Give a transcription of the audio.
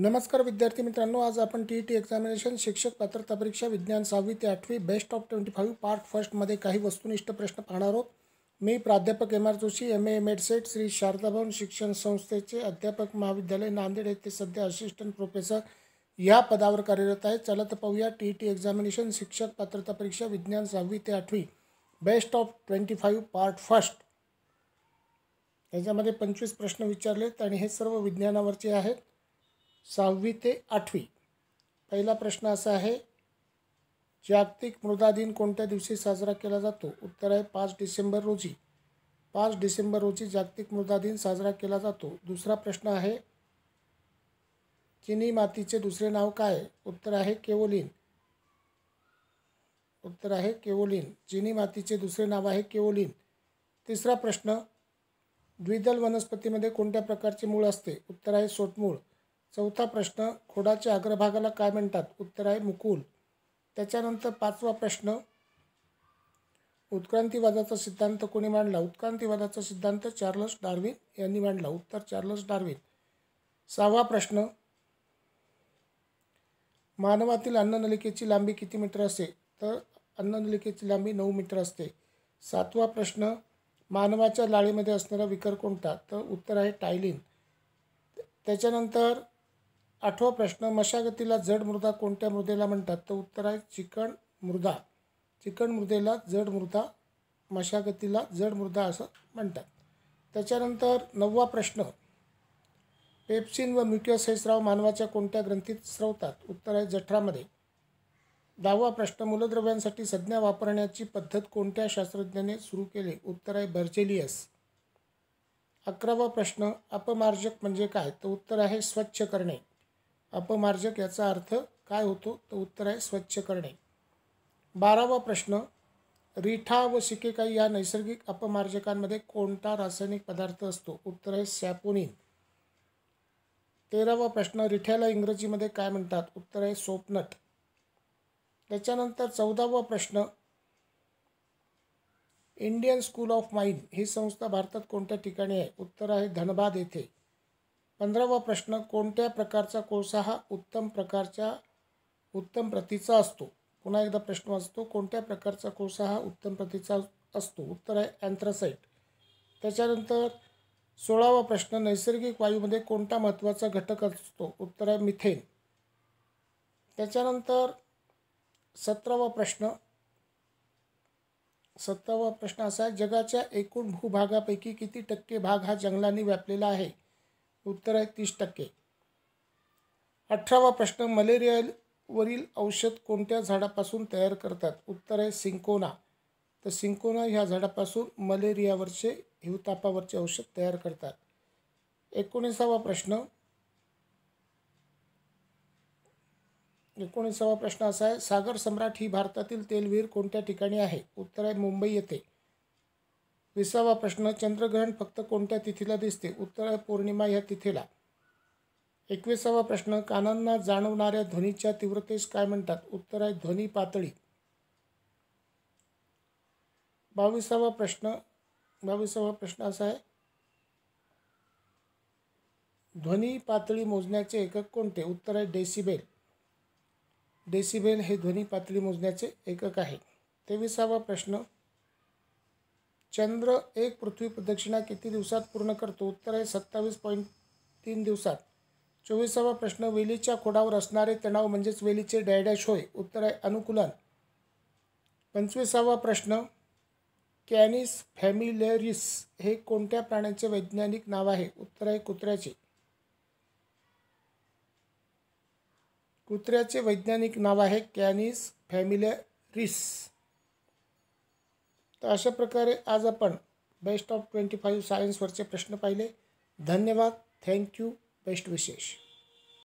नमस्कार विद्यार्थी मित्रांनो आज आपण टी ई टी एक्झामिनेशन शिक्षक पात्रता परीक्षा विज्ञान सहावी ते आठवी best of twenty five part फर्स्टमध्ये काही वस्तुनिष्ठ प्रश्न पाहणार आहोत मी प्राध्यापक M R Joshi M A M Ed SET Shri Sharadabhavan शिक्षण संस्थेचे अध्यापक महाविद्यालय नांदेड येथे सध्या असिस्टंट प्रोफेसर या पदावर कार्यरत आहे चला तर पाहूया टी ई टी एक्झामिनेशन शिक्षक पात्रता परीक्षा विज्ञान सहावी ते आठवी best of twenty five part first याच्यामध्ये पंचवीस प्रश्न विचारलेत आणि हे सर्व विज्ञानावरचे आहेत सहावी ते आठवी पहिला प्रश्न असा आहे जागतिक मृदा दिन कोणत्या दिवशी साजरा केला जातो उत्तर आहे पाच डिसेंबर रोजी पाच डिसेंबर रोजी जागतिक मृदा दिन साजरा केला जातो दुसरा प्रश्न आहे चिनी मातीचे दुसरे नाव काय उत्तर आहे केओलिन उत्तर आहे केओलिन चिनी मातीचे दुसरे नाव आहे केओलिन तिसरा प्रश्न द्विदल वनस्पतीमध्ये कोणत्या प्रकारचे मूळ असते उत्तर आहे सोटमूळ चौथा प्रश्न खोडाच्या अग्रभागाला काय म्हणतात उत्तर आहे मुकुल त्याच्यानंतर पाचवा प्रश्न उत्क्रांतीवादाचा सिद्धांत कोणी मांडला उत्क्रांतीवादाचा सिद्धांत चार्लस डार्विन यांनी मांडला उत्तर चार्लस डार्विन सहावा प्रश्न मानवातील अन्ननलिकेची लांबी किती मीटर असते तर अन्ननलिकेची लांबी नऊ मीटर असते सातवा प्रश्न मानवाच्या लाळीमध्ये असणारा विकर कोणता तर उत्तर आहे टायलिन त्याच्यानंतर आठवा प्रश्न मशागतीला जड मृदा कोणत्या मृदेला म्हणतात तर उत्तर आहे चिकण मृदा चिकण मृदेला जड मृदा मशागतीला जड मृदा असं म्हणतात त्याच्यानंतर नववा प्रश्न पेप्सिन व म्युक्युअस हे स्राव मानवाच्या कोणत्या ग्रंथीत स्रवतात उत्तर आहे जठरामध्ये दहावा प्रश्न मूलद्रव्यांसाठी संज्ञा वापरण्याची पद्धत कोणत्या शास्त्रज्ञाने सुरू केले उत्तर आहे बर्जेलियस अकरावा प्रश्न अपमार्जक म्हणजे काय तर उत्तर आहे स्वच्छ करणे अपमार्जक याचा अर्थ काय होतो तर उत्तर आहे स्वच्छ करणे बारावा प्रश्न रिठा व सिकेकाई या नैसर्गिक अपमार्जकांमध्ये कोणता रासायनिक पदार्थ असतो उत्तर आहे सॅपोनिन तेरावा प्रश्न रिठ्याला इंग्रजीमध्ये काय म्हणतात उत्तर आहे सोपनट त्याच्यानंतर चौदावा प्रश्न इंडियन स्कूल ऑफ माइंड ही संस्था भारतात कोणत्या ठिकाणी आहे उत्तर आहे धनबाद येथे पंधरावा प्रश्न कोणत्या प्रकारचा कोळसा हा उत्तम प्रकारच्या उत्तम प्रतीचा असतो पुन्हा एकदा प्रश्न वाचतो कोणत्या प्रकारचा कोळसा हा उत्तम प्रतीचा असतो उत्तर आहे अँथ्रासाईट त्याच्यानंतर सोळावा प्रश्न नैसर्गिक वायूमध्ये कोणता महत्त्वाचा घटक असतो उत्तर आहे मिथेन त्याच्यानंतर सतरावा प्रश्न सतरावा प्रश्न असा आहे जगाच्या एकूण भूभागापैकी किती टक्के भाग हा जंगलांनी व्यापलेला आहे उत्तर आहे तीस टक्के अठरावा प्रश्न मलेरियावरील औषध कोणत्या झाडापासून तयार करतात उत्तर आहे सिंकोना तर सिंकोना ह्या झाडापासून मलेरियावरचे हिवतापावरचे औषध तयार करतात एकोणीसावा प्रश्न एकोणीसावा प्रश्न असा आहे सागर सम्राट ही भारतातील तेलवीर कोणत्या ठिकाणी आहे उत्तर आहे मुंबई येथे विसावा प्रश्न चंद्रग्रहण फक्त कोणत्या तिथीला दिसते उत्तर पौर्णिमा या तिथेला एकविसावा प्रश्न कानांना जाणवणाऱ्या ध्वनीच्या तीव्रतेस काय म्हणतात उत्तर आहे ध्वनी पातळी बावीसावा प्रश्न बावीसावा प्रश्न असा आहे ध्वनी पातळी मोजण्याचे एकक कोणते उत्तर आहे डेसिबेल डेसिबेल हे ध्वनी पातळी मोजण्याचे एकक आहे तेविसावा प्रश्न चंद्र एक पृथ्वी प्रदक्षिणा किती दिवसात पूर्ण करतो उत्तर आहे सत्तावीस पॉईंट तीन दिवसात चोवीसावा प्रश्न वेलीच्या खोडावर असणारे तणाव म्हणजेच वेलीचे डॅडॅश होय उत्तर आहे अनुकूलन पंचवीसावा प्रश्न कॅनिस फॅमिलेरिस हे कोणत्या प्राण्याचे वैज्ञानिक नाव आहे उत्तर आहे कुत्र्याचे कुत्र्याचे वैज्ञानिक नाव आहे कॅनिस फॅमिलेरिस तर अशा प्रकारे आज आपण बेस्ट ऑफ ट्वेंटी फाईव्ह सायन्सवरचे प्रश्न पाहिले धन्यवाद थँक्यू बेस्ट विशेष